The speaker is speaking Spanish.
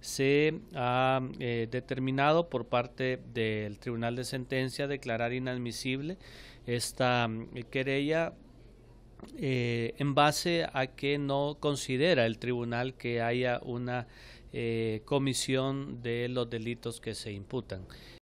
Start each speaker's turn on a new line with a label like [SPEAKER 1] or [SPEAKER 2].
[SPEAKER 1] se ha eh, determinado por parte del Tribunal de Sentencia declarar inadmisible esta mm, querella eh, en base a que no considera el tribunal que haya una eh, comisión de los delitos que se imputan.